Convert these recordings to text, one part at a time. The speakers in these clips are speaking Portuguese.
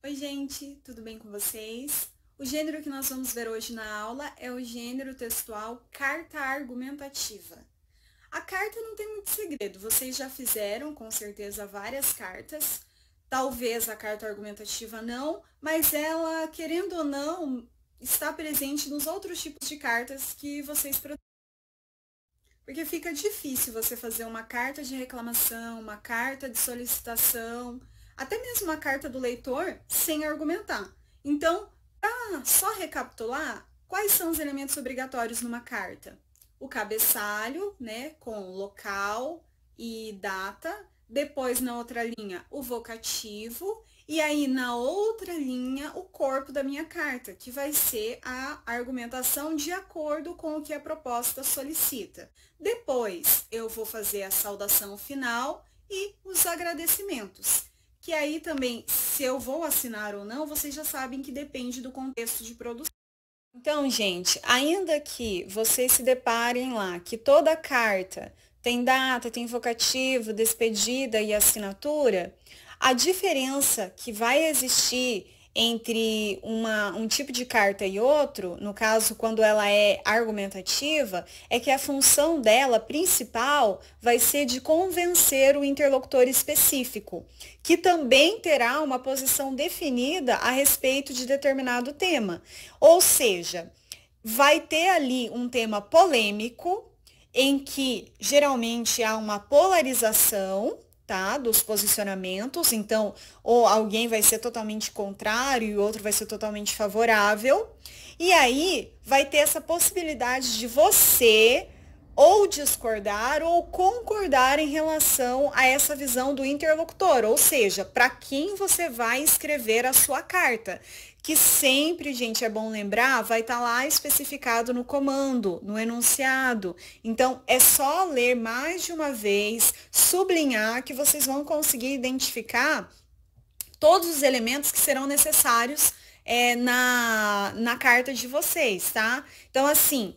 Oi, gente, tudo bem com vocês? O gênero que nós vamos ver hoje na aula é o gênero textual carta argumentativa. A carta não tem muito segredo, vocês já fizeram com certeza várias cartas, talvez a carta argumentativa não, mas ela, querendo ou não, está presente nos outros tipos de cartas que vocês produzem. Porque fica difícil você fazer uma carta de reclamação, uma carta de solicitação, até mesmo a carta do leitor, sem argumentar. Então, para ah, só recapitular, quais são os elementos obrigatórios numa carta? O cabeçalho, né, com local e data, depois na outra linha o vocativo e aí na outra linha o corpo da minha carta, que vai ser a argumentação de acordo com o que a proposta solicita. Depois eu vou fazer a saudação final e os agradecimentos. Que aí também, se eu vou assinar ou não, vocês já sabem que depende do contexto de produção. Então, gente, ainda que vocês se deparem lá que toda carta tem data, tem vocativo, despedida e assinatura, a diferença que vai existir entre uma, um tipo de carta e outro, no caso quando ela é argumentativa, é que a função dela principal vai ser de convencer o interlocutor específico, que também terá uma posição definida a respeito de determinado tema. Ou seja, vai ter ali um tema polêmico, em que geralmente há uma polarização tá? Dos posicionamentos. Então, ou alguém vai ser totalmente contrário e outro vai ser totalmente favorável. E aí vai ter essa possibilidade de você ou discordar ou concordar em relação a essa visão do interlocutor, ou seja, para quem você vai escrever a sua carta que sempre, gente, é bom lembrar, vai estar tá lá especificado no comando, no enunciado. Então, é só ler mais de uma vez, sublinhar, que vocês vão conseguir identificar todos os elementos que serão necessários é, na, na carta de vocês, tá? Então, assim,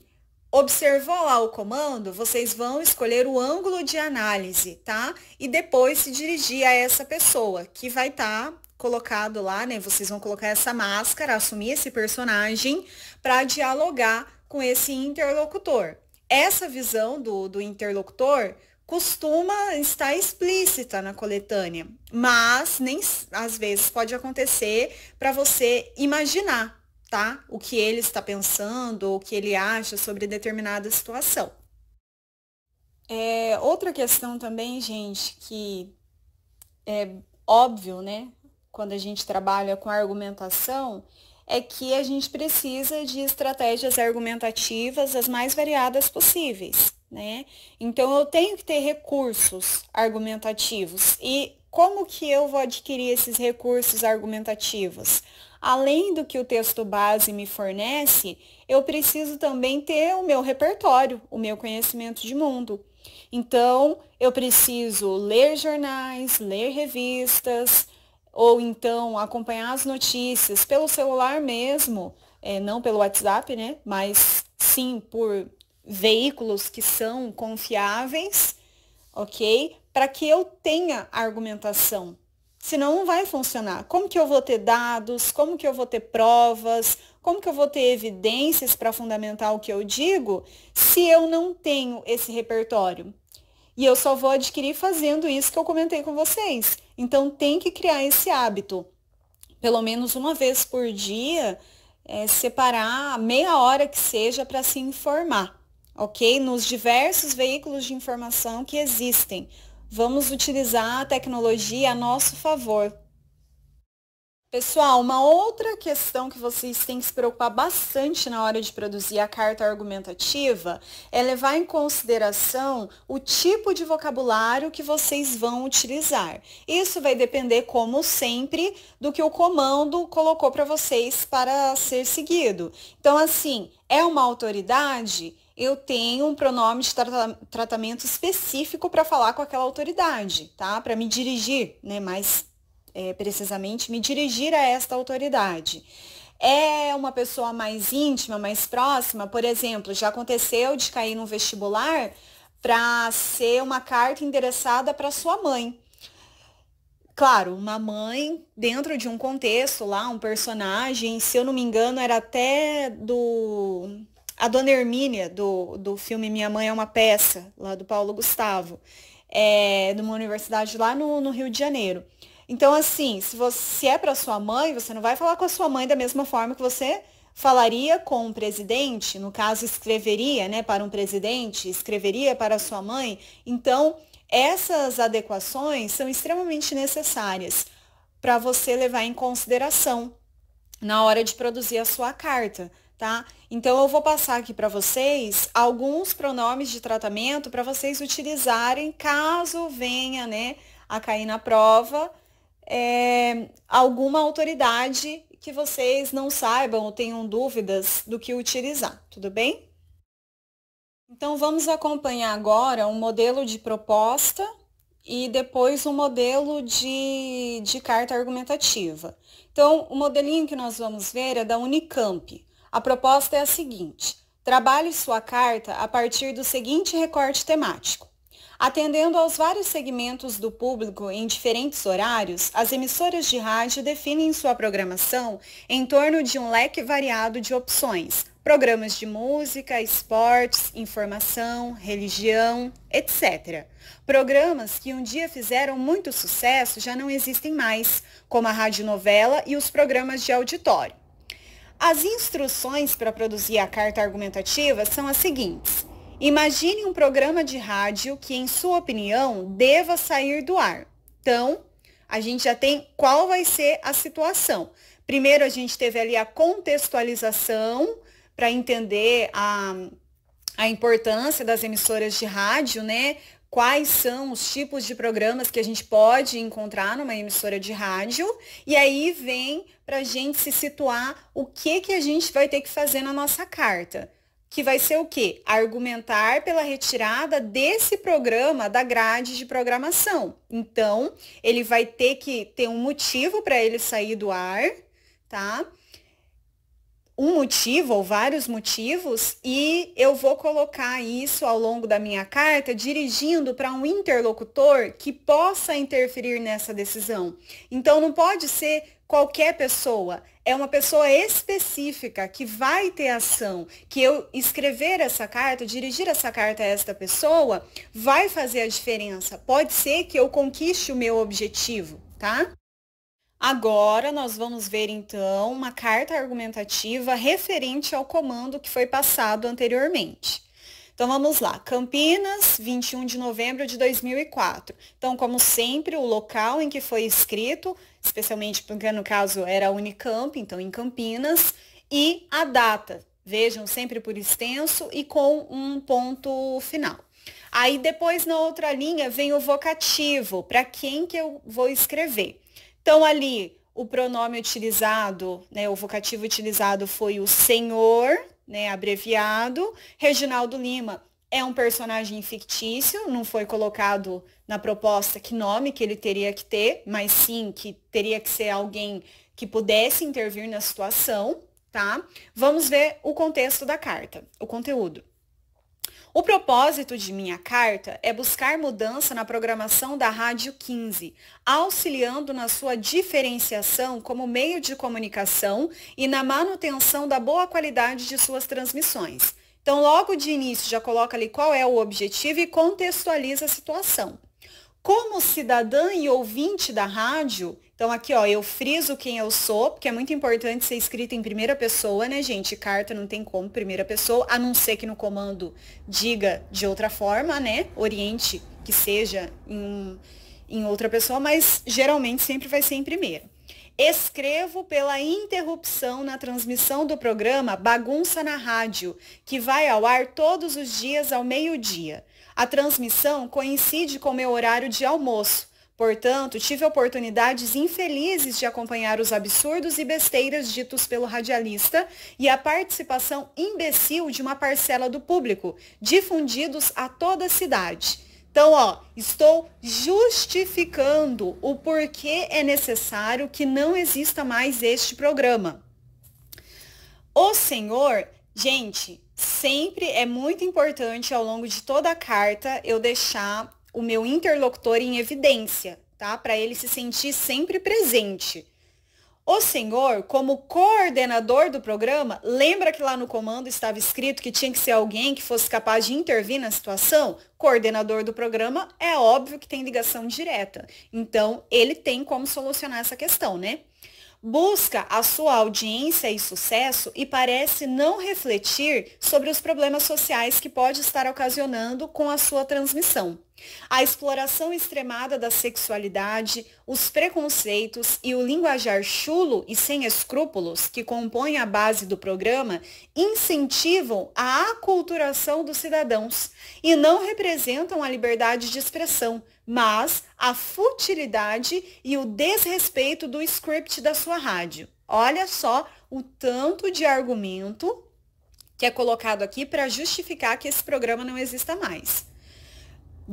Observou lá o comando, vocês vão escolher o ângulo de análise, tá? E depois se dirigir a essa pessoa, que vai estar tá colocado lá, né? Vocês vão colocar essa máscara, assumir esse personagem para dialogar com esse interlocutor. Essa visão do, do interlocutor costuma estar explícita na coletânea, mas nem às vezes pode acontecer para você imaginar, tá? O que ele está pensando, o que ele acha sobre determinada situação. É, outra questão também, gente, que é óbvio, né? quando a gente trabalha com argumentação, é que a gente precisa de estratégias argumentativas as mais variadas possíveis, né? Então eu tenho que ter recursos argumentativos. E como que eu vou adquirir esses recursos argumentativos? Além do que o texto base me fornece, eu preciso também ter o meu repertório, o meu conhecimento de mundo. Então, eu preciso ler jornais, ler revistas, ou então acompanhar as notícias pelo celular mesmo, é, não pelo WhatsApp, né? Mas sim por veículos que são confiáveis, ok? Para que eu tenha argumentação. Senão não vai funcionar. Como que eu vou ter dados? Como que eu vou ter provas? Como que eu vou ter evidências para fundamentar o que eu digo se eu não tenho esse repertório? E eu só vou adquirir fazendo isso que eu comentei com vocês então tem que criar esse hábito. Pelo menos uma vez por dia, é, separar meia hora que seja para se informar, ok? Nos diversos veículos de informação que existem. Vamos utilizar a tecnologia a nosso favor, Pessoal, uma outra questão que vocês têm que se preocupar bastante na hora de produzir a carta argumentativa é levar em consideração o tipo de vocabulário que vocês vão utilizar. Isso vai depender, como sempre, do que o comando colocou para vocês para ser seguido. Então, assim, é uma autoridade? eu tenho um pronome de tra tratamento específico para falar com aquela autoridade, tá? Para me dirigir, né, mais é, precisamente me dirigir a esta autoridade. É uma pessoa mais íntima, mais próxima, por exemplo, já aconteceu de cair num vestibular para ser uma carta endereçada para sua mãe. Claro, uma mãe dentro de um contexto lá, um personagem, se eu não me engano, era até do a Dona Hermínia, do, do filme Minha Mãe é uma Peça, lá do Paulo Gustavo, é, de uma universidade lá no, no Rio de Janeiro. Então, assim, se, você, se é para sua mãe, você não vai falar com a sua mãe da mesma forma que você falaria com um presidente, no caso, escreveria né, para um presidente, escreveria para a sua mãe. Então, essas adequações são extremamente necessárias para você levar em consideração na hora de produzir a sua carta, tá? Então eu vou passar aqui para vocês alguns pronomes de tratamento para vocês utilizarem caso venha, né, a cair na prova é, alguma autoridade que vocês não saibam ou tenham dúvidas do que utilizar, tudo bem? Então, vamos acompanhar agora um modelo de proposta e depois um modelo de, de carta argumentativa. Então, o modelinho que nós vamos ver é da Unicamp. A proposta é a seguinte, trabalhe sua carta a partir do seguinte recorte temático. Atendendo aos vários segmentos do público em diferentes horários, as emissoras de rádio definem sua programação em torno de um leque variado de opções, programas de música, esportes, informação, religião, etc. Programas que um dia fizeram muito sucesso já não existem mais, como a radionovela e os programas de auditório. As instruções para produzir a carta argumentativa são as seguintes. Imagine um programa de rádio que, em sua opinião, deva sair do ar. Então, a gente já tem qual vai ser a situação. Primeiro, a gente teve ali a contextualização para entender a, a importância das emissoras de rádio, né? Quais são os tipos de programas que a gente pode encontrar numa emissora de rádio? E aí vem para a gente se situar o que que a gente vai ter que fazer na nossa carta que vai ser o quê? Argumentar pela retirada desse programa da grade de programação. Então, ele vai ter que ter um motivo para ele sair do ar, tá? um motivo ou vários motivos e eu vou colocar isso ao longo da minha carta dirigindo para um interlocutor que possa interferir nessa decisão. Então não pode ser qualquer pessoa, é uma pessoa específica que vai ter ação, que eu escrever essa carta, dirigir essa carta a esta pessoa, vai fazer a diferença. Pode ser que eu conquiste o meu objetivo, tá? Agora nós vamos ver então uma carta argumentativa referente ao comando que foi passado anteriormente. Então vamos lá, Campinas, 21 de novembro de 2004. Então, como sempre, o local em que foi escrito, especialmente porque no caso era a Unicamp, então em Campinas, e a data. Vejam, sempre por extenso e com um ponto final. Aí depois na outra linha vem o vocativo, para quem que eu vou escrever. Então, ali, o pronome utilizado, né, o vocativo utilizado foi o senhor, né, abreviado. Reginaldo Lima é um personagem fictício, não foi colocado na proposta que nome que ele teria que ter, mas sim que teria que ser alguém que pudesse intervir na situação, tá? Vamos ver o contexto da carta, o conteúdo. O propósito de minha carta é buscar mudança na programação da Rádio 15, auxiliando na sua diferenciação como meio de comunicação e na manutenção da boa qualidade de suas transmissões. Então, logo de início, já coloca ali qual é o objetivo e contextualiza a situação. Como cidadã e ouvinte da rádio, então aqui, ó, eu friso quem eu sou, porque é muito importante ser escrito em primeira pessoa, né, gente? Carta não tem como primeira pessoa, a não ser que no comando diga de outra forma, né? Oriente que seja em, em outra pessoa, mas geralmente sempre vai ser em primeira. Escrevo pela interrupção na transmissão do programa Bagunça na Rádio, que vai ao ar todos os dias ao meio-dia. A transmissão coincide com meu horário de almoço. Portanto, tive oportunidades infelizes de acompanhar os absurdos e besteiras ditos pelo radialista e a participação imbecil de uma parcela do público, difundidos a toda a cidade. Então, ó, estou justificando o porquê é necessário que não exista mais este programa. O senhor, gente, sempre é muito importante ao longo de toda a carta eu deixar o meu interlocutor em evidência, tá? Para ele se sentir sempre presente. O senhor, como coordenador do programa, lembra que lá no comando estava escrito que tinha que ser alguém que fosse capaz de intervir na situação? Coordenador do programa é óbvio que tem ligação direta. Então, ele tem como solucionar essa questão, né? Busca a sua audiência e sucesso e parece não refletir sobre os problemas sociais que pode estar ocasionando com a sua transmissão. A exploração extremada da sexualidade, os preconceitos e o linguajar chulo e sem escrúpulos que compõem a base do programa incentivam a aculturação dos cidadãos e não representam a liberdade de expressão, mas a futilidade e o desrespeito do script da sua rádio. Olha só o tanto de argumento que é colocado aqui para justificar que esse programa não exista mais.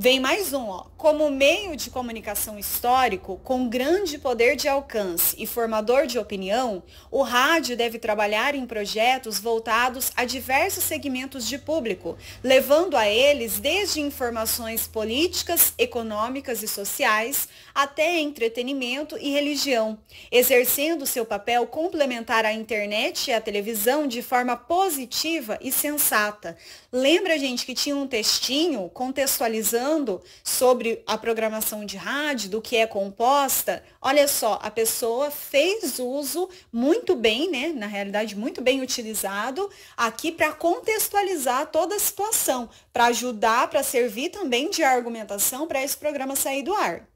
Vem mais um, ó. Como meio de comunicação histórico, com grande poder de alcance e formador de opinião, o rádio deve trabalhar em projetos voltados a diversos segmentos de público, levando a eles desde informações políticas, econômicas e sociais, até entretenimento e religião, exercendo seu papel complementar à internet e à televisão de forma positiva e sensata. Lembra, gente, que tinha um textinho contextualizando falando sobre a programação de rádio, do que é composta, olha só, a pessoa fez uso muito bem, né? Na realidade, muito bem utilizado aqui para contextualizar toda a situação, para ajudar, para servir também de argumentação para esse programa sair do ar.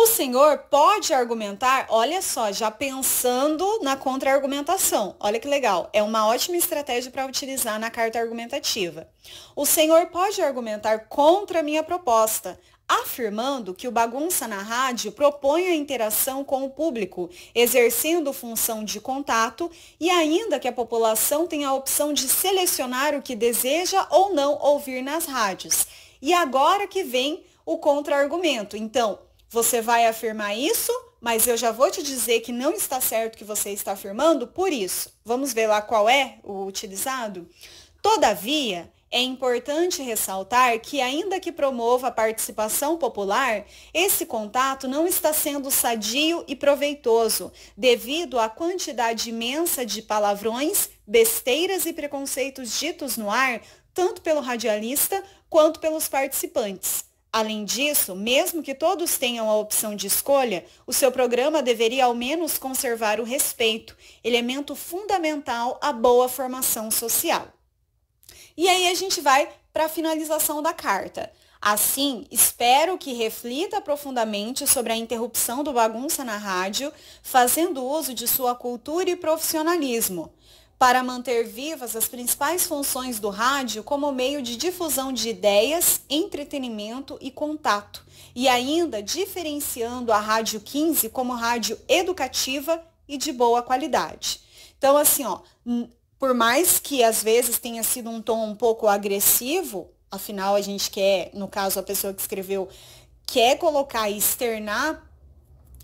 O senhor pode argumentar, olha só, já pensando na contra-argumentação. Olha que legal, é uma ótima estratégia para utilizar na carta argumentativa. O senhor pode argumentar contra minha proposta, afirmando que o Bagunça na Rádio propõe a interação com o público, exercendo função de contato e ainda que a população tenha a opção de selecionar o que deseja ou não ouvir nas rádios. E agora que vem o contra-argumento. Então, você vai afirmar isso, mas eu já vou te dizer que não está certo o que você está afirmando, por isso. Vamos ver lá qual é o utilizado? Todavia, é importante ressaltar que, ainda que promova a participação popular, esse contato não está sendo sadio e proveitoso, devido à quantidade imensa de palavrões, besteiras e preconceitos ditos no ar, tanto pelo radialista quanto pelos participantes. Além disso, mesmo que todos tenham a opção de escolha, o seu programa deveria ao menos conservar o respeito, elemento fundamental à boa formação social. E aí a gente vai para a finalização da carta. Assim, espero que reflita profundamente sobre a interrupção do bagunça na rádio, fazendo uso de sua cultura e profissionalismo para manter vivas as principais funções do rádio como meio de difusão de ideias, entretenimento e contato, e ainda diferenciando a Rádio 15 como rádio educativa e de boa qualidade. Então, assim, ó, por mais que às vezes tenha sido um tom um pouco agressivo, afinal a gente quer, no caso a pessoa que escreveu, quer colocar e externar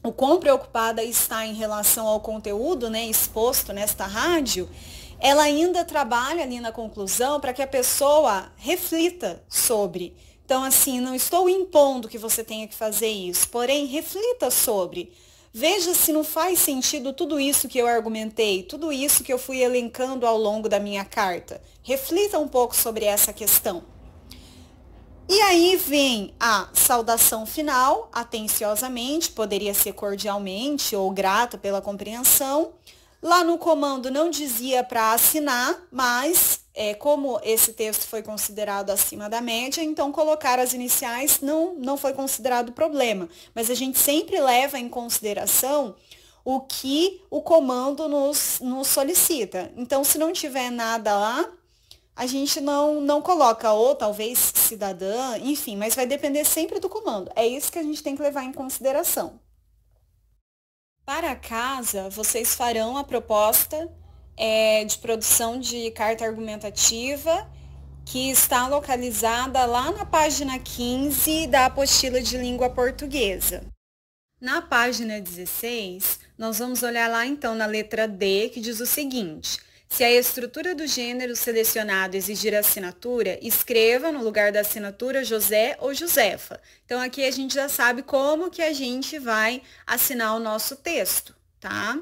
o quão preocupada está em relação ao conteúdo né, exposto nesta rádio, ela ainda trabalha ali na conclusão para que a pessoa reflita sobre. Então, assim, não estou impondo que você tenha que fazer isso, porém, reflita sobre. Veja se não faz sentido tudo isso que eu argumentei, tudo isso que eu fui elencando ao longo da minha carta. Reflita um pouco sobre essa questão. E aí vem a saudação final, atenciosamente, poderia ser cordialmente ou grato pela compreensão. Lá no comando não dizia para assinar, mas é, como esse texto foi considerado acima da média, então colocar as iniciais não, não foi considerado problema. Mas a gente sempre leva em consideração o que o comando nos, nos solicita. Então, se não tiver nada lá, a gente não, não coloca, ou talvez cidadã, enfim, mas vai depender sempre do comando. É isso que a gente tem que levar em consideração. Para a casa, vocês farão a proposta é, de produção de carta argumentativa, que está localizada lá na página 15 da apostila de língua portuguesa. Na página 16, nós vamos olhar lá então na letra D, que diz o seguinte: se a estrutura do gênero selecionado exigir assinatura, escreva no lugar da assinatura José ou Josefa. Então aqui a gente já sabe como que a gente vai assinar o nosso texto, tá?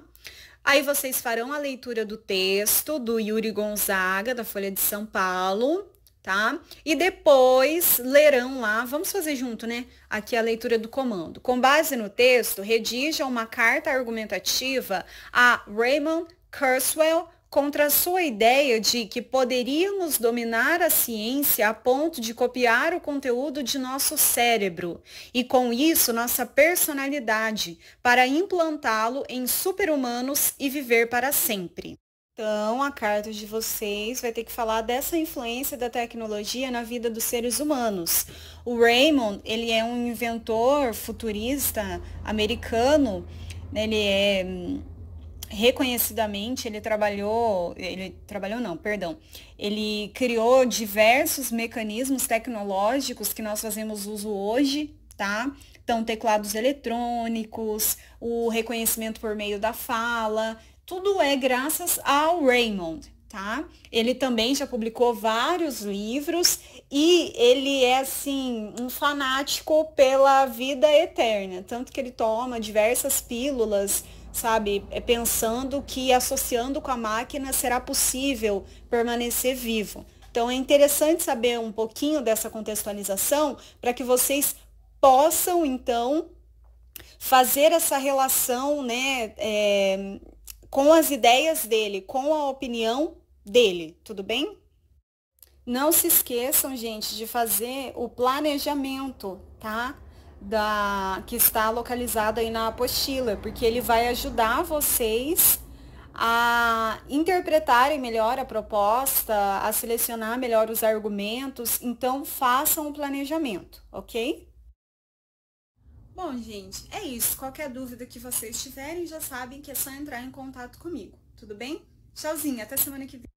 Aí vocês farão a leitura do texto do Yuri Gonzaga, da Folha de São Paulo, tá? E depois lerão lá, vamos fazer junto, né? Aqui a leitura do comando. Com base no texto, redija uma carta argumentativa a Raymond Kurzweil contra a sua ideia de que poderíamos dominar a ciência a ponto de copiar o conteúdo de nosso cérebro e com isso nossa personalidade para implantá-lo em super-humanos e viver para sempre. Então, a carta de vocês vai ter que falar dessa influência da tecnologia na vida dos seres humanos. O Raymond, ele é um inventor futurista americano, né? ele é hum, reconhecidamente ele trabalhou, ele trabalhou não, perdão, ele criou diversos mecanismos tecnológicos que nós fazemos uso hoje, tá? Então, teclados eletrônicos, o reconhecimento por meio da fala, tudo é graças ao Raymond, tá? Ele também já publicou vários livros e ele é assim um fanático pela vida eterna, tanto que ele toma diversas pílulas sabe? É pensando que associando com a máquina será possível permanecer vivo. Então é interessante saber um pouquinho dessa contextualização para que vocês possam então fazer essa relação, né, é, com as ideias dele, com a opinião dele, tudo bem? Não se esqueçam, gente, de fazer o planejamento, tá? da que está localizado aí na apostila, porque ele vai ajudar vocês a interpretarem melhor a proposta, a selecionar melhor os argumentos, então façam o planejamento, ok? Bom, gente, é isso. Qualquer dúvida que vocês tiverem, já sabem que é só entrar em contato comigo, tudo bem? Tchauzinho, até semana que vem.